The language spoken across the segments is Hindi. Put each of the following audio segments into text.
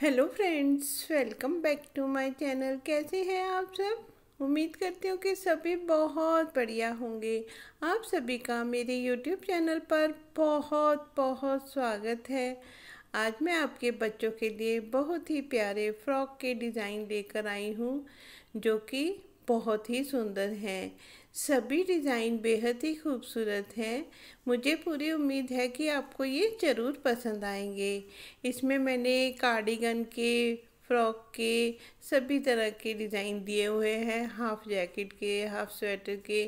hello friends welcome back to my channel कैसे हैं आप सब उम्मीद करती हूँ कि सभी बहुत बढ़िया होंगे आप सभी का मेरे यूट्यूब चैनल पर बहुत बहुत स्वागत है आज मैं आपके बच्चों के लिए बहुत ही प्यारे फ्रॉक के डिज़ाइन लेकर आई हूँ जो कि बहुत ही सुंदर हैं सभी डिज़ाइन बेहद ही खूबसूरत हैं मुझे पूरी उम्मीद है कि आपको ये ज़रूर पसंद आएंगे इसमें मैंने कार्डिगन के फ्रॉक के सभी तरह के डिज़ाइन दिए हुए हैं हाफ़ जैकेट के हाफ़ स्वेटर के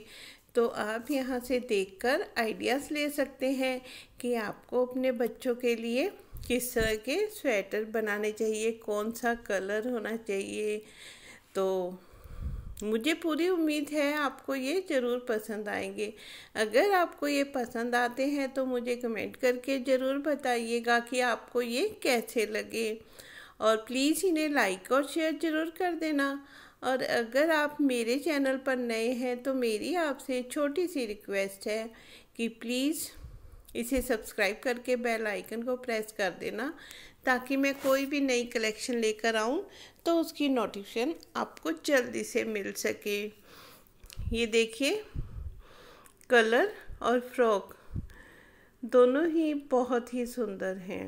तो आप यहाँ से देखकर आइडियाज़ ले सकते हैं कि आपको अपने बच्चों के लिए किस तरह के स्वेटर बनाने चाहिए कौन सा कलर होना चाहिए तो मुझे पूरी उम्मीद है आपको ये ज़रूर पसंद आएंगे अगर आपको ये पसंद आते हैं तो मुझे कमेंट करके ज़रूर बताइएगा कि आपको ये कैसे लगे और प्लीज़ इन्हें लाइक और शेयर ज़रूर कर देना और अगर आप मेरे चैनल पर नए हैं तो मेरी आपसे छोटी सी रिक्वेस्ट है कि प्लीज़ इसे सब्सक्राइब करके बेल आइकन को प्रेस कर देना ताकि मैं कोई भी नई कलेक्शन लेकर आऊँ तो उसकी नोटिफिकेशन आपको जल्दी से मिल सके ये देखिए कलर और फ्रॉक दोनों ही बहुत ही सुंदर हैं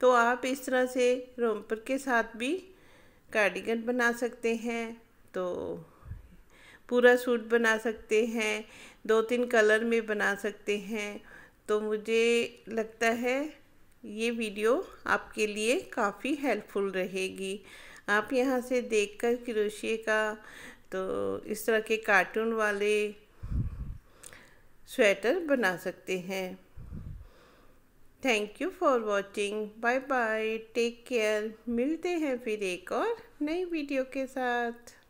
तो आप इस तरह से रोमपर के साथ भी कार्डिगन बना सकते हैं तो पूरा सूट बना सकते हैं दो तीन कलर में बना सकते हैं तो मुझे लगता है ये वीडियो आपके लिए काफ़ी हेल्पफुल रहेगी आप यहाँ से देखकर क्रोशिए का तो इस तरह के कार्टून वाले स्वेटर बना सकते हैं thank you for watching bye bye take care मिलते हैं फिर एक और नई वीडियो के साथ